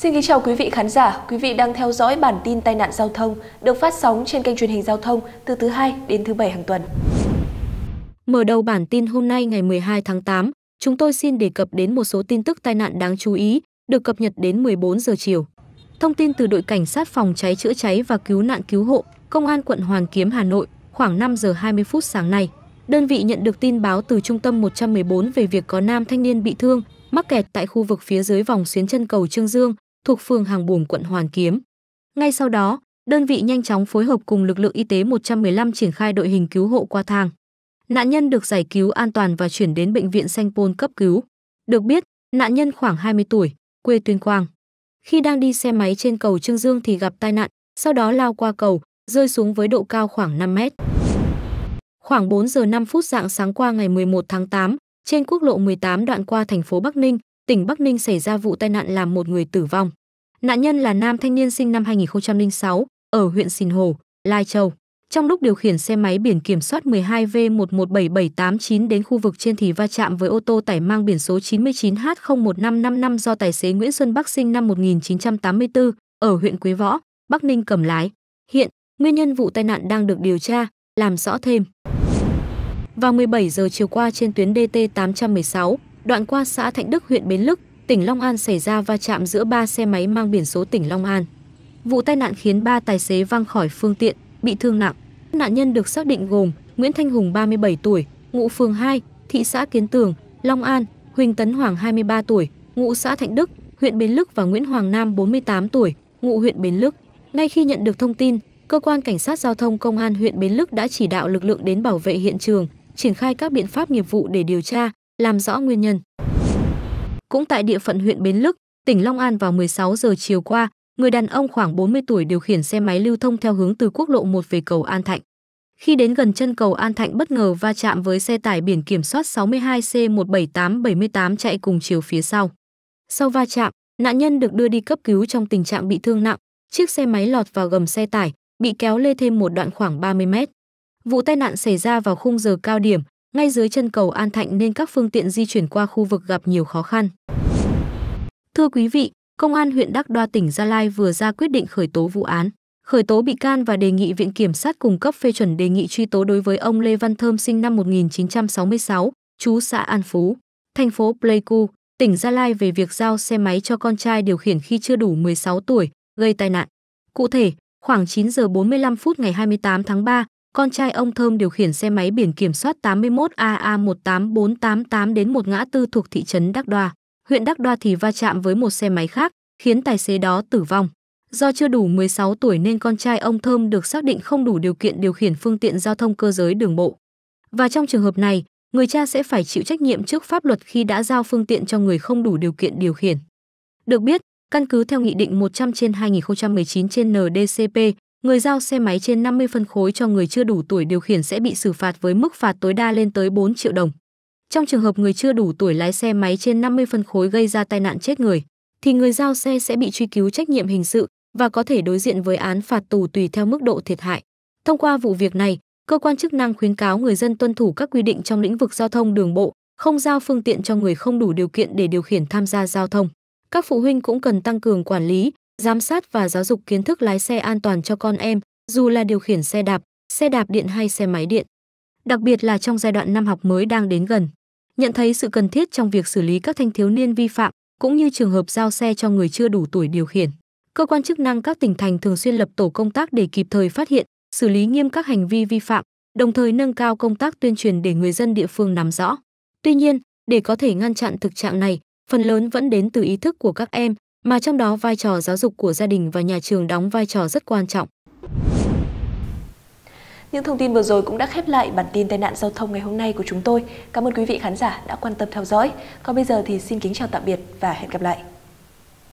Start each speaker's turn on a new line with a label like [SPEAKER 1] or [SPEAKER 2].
[SPEAKER 1] Xin kính chào quý vị khán giả, quý vị đang theo dõi bản tin tai nạn giao thông được phát sóng trên kênh truyền hình giao thông từ thứ hai đến thứ bảy hàng tuần. Mở đầu bản tin hôm nay ngày 12 tháng 8, chúng tôi xin đề cập đến một số tin tức tai nạn đáng chú ý được cập nhật đến 14 giờ chiều. Thông tin từ đội cảnh sát phòng cháy chữa cháy và cứu nạn cứu hộ, công an quận Hoàn Kiếm Hà Nội, khoảng 5 giờ 20 phút sáng nay, đơn vị nhận được tin báo từ trung tâm 114 về việc có nam thanh niên bị thương, mắc kẹt tại khu vực phía dưới vòng xuyến chân cầu Trương Dương, thuộc phường Hàng Buồm, quận Hoàn Kiếm. Ngay sau đó, đơn vị nhanh chóng phối hợp cùng lực lượng y tế 115 triển khai đội hình cứu hộ qua thang. Nạn nhân được giải cứu an toàn và chuyển đến bệnh viện Sanh Pôn cấp cứu. Được biết, nạn nhân khoảng 20 tuổi, quê Tuyên Quang. Khi đang đi xe máy trên cầu Trương Dương thì gặp tai nạn, sau đó lao qua cầu, rơi xuống với độ cao khoảng 5 mét. Khoảng 4 giờ 5 phút dạng sáng qua ngày 11 tháng 8, trên quốc lộ 18 đoạn qua thành phố Bắc Ninh, tỉnh Bắc Ninh xảy ra vụ tai nạn làm một người tử vong. Nạn nhân là nam thanh niên sinh năm 2006 ở huyện Sìn Hồ, Lai Châu. Trong lúc điều khiển xe máy biển kiểm soát 12V117789 đến khu vực trên thì va chạm với ô tô tải mang biển số 99H01555 do tài xế Nguyễn Xuân Bắc sinh năm 1984 ở huyện Quế Võ, Bắc Ninh cầm lái. Hiện, nguyên nhân vụ tai nạn đang được điều tra, làm rõ thêm. Vào 17 giờ chiều qua trên tuyến DT 816, đoạn qua xã Thạnh Đức huyện Bến Lức, tỉnh Long An xảy ra va chạm giữa 3 xe máy mang biển số tỉnh Long An. Vụ tai nạn khiến 3 tài xế văng khỏi phương tiện, bị thương nặng. Nạn nhân được xác định gồm Nguyễn Thanh Hùng 37 tuổi, ngụ phường 2, thị xã Kiến Tường, Long An, Huỳnh Tấn Hoàng 23 tuổi, ngụ xã Thạnh Đức, huyện Bến Lức và Nguyễn Hoàng Nam 48 tuổi, ngụ huyện Bến Lức. Ngay khi nhận được thông tin, cơ quan cảnh sát giao thông công an huyện Bến Lức đã chỉ đạo lực lượng đến bảo vệ hiện trường, triển khai các biện pháp nghiệp vụ để điều tra, làm rõ nguyên nhân. Cũng tại địa phận huyện Bến Lức, tỉnh Long An vào 16 giờ chiều qua, người đàn ông khoảng 40 tuổi điều khiển xe máy lưu thông theo hướng từ quốc lộ 1 về cầu An Thạnh. Khi đến gần chân cầu An Thạnh bất ngờ va chạm với xe tải biển kiểm soát 62C17878 chạy cùng chiều phía sau. Sau va chạm, nạn nhân được đưa đi cấp cứu trong tình trạng bị thương nặng, chiếc xe máy lọt vào gầm xe tải, bị kéo lê thêm một đoạn khoảng 30 mét. Vụ tai nạn xảy ra vào khung giờ cao điểm, ngay dưới chân cầu An Thạnh nên các phương tiện di chuyển qua khu vực gặp nhiều khó khăn. Thưa quý vị, Công an huyện Đắc Đoa tỉnh Gia Lai vừa ra quyết định khởi tố vụ án, khởi tố bị can và đề nghị Viện Kiểm sát cung cấp phê chuẩn đề nghị truy tố đối với ông Lê Văn Thơm sinh năm 1966, chú xã An Phú, thành phố Pleiku, tỉnh Gia Lai về việc giao xe máy cho con trai điều khiển khi chưa đủ 16 tuổi, gây tai nạn. Cụ thể, khoảng 9 giờ 45 phút ngày 28 tháng 3, con trai ông Thơm điều khiển xe máy biển kiểm soát 81 AA 18488 đến một ngã tư thuộc thị trấn Đắc Đoa, huyện Đắc Đoa thì va chạm với một xe máy khác, khiến tài xế đó tử vong. Do chưa đủ 16 tuổi nên con trai ông Thơm được xác định không đủ điều kiện điều khiển phương tiện giao thông cơ giới đường bộ. Và trong trường hợp này, người cha sẽ phải chịu trách nhiệm trước pháp luật khi đã giao phương tiện cho người không đủ điều kiện điều khiển. Được biết, căn cứ theo Nghị định 100 trên 2019 trên NDCP, Người giao xe máy trên 50 phân khối cho người chưa đủ tuổi điều khiển sẽ bị xử phạt với mức phạt tối đa lên tới 4 triệu đồng. Trong trường hợp người chưa đủ tuổi lái xe máy trên 50 phân khối gây ra tai nạn chết người, thì người giao xe sẽ bị truy cứu trách nhiệm hình sự và có thể đối diện với án phạt tù tùy theo mức độ thiệt hại. Thông qua vụ việc này, cơ quan chức năng khuyến cáo người dân tuân thủ các quy định trong lĩnh vực giao thông đường bộ, không giao phương tiện cho người không đủ điều kiện để điều khiển tham gia giao thông. Các phụ huynh cũng cần tăng cường quản lý, giám sát và giáo dục kiến thức lái xe an toàn cho con em, dù là điều khiển xe đạp, xe đạp điện hay xe máy điện. Đặc biệt là trong giai đoạn năm học mới đang đến gần, nhận thấy sự cần thiết trong việc xử lý các thanh thiếu niên vi phạm cũng như trường hợp giao xe cho người chưa đủ tuổi điều khiển. Cơ quan chức năng các tỉnh thành thường xuyên lập tổ công tác để kịp thời phát hiện, xử lý nghiêm các hành vi vi phạm, đồng thời nâng cao công tác tuyên truyền để người dân địa phương nắm rõ. Tuy nhiên, để có thể ngăn chặn thực trạng này, phần lớn vẫn đến từ ý thức của các em, mà trong đó vai trò giáo dục của gia đình và nhà trường đóng vai trò rất quan trọng. Những thông tin vừa rồi cũng đã khép lại bản tin tai nạn giao thông ngày hôm nay của chúng tôi. Cảm ơn quý vị khán giả đã quan tâm theo dõi. Còn bây giờ thì xin kính chào tạm biệt và hẹn gặp lại.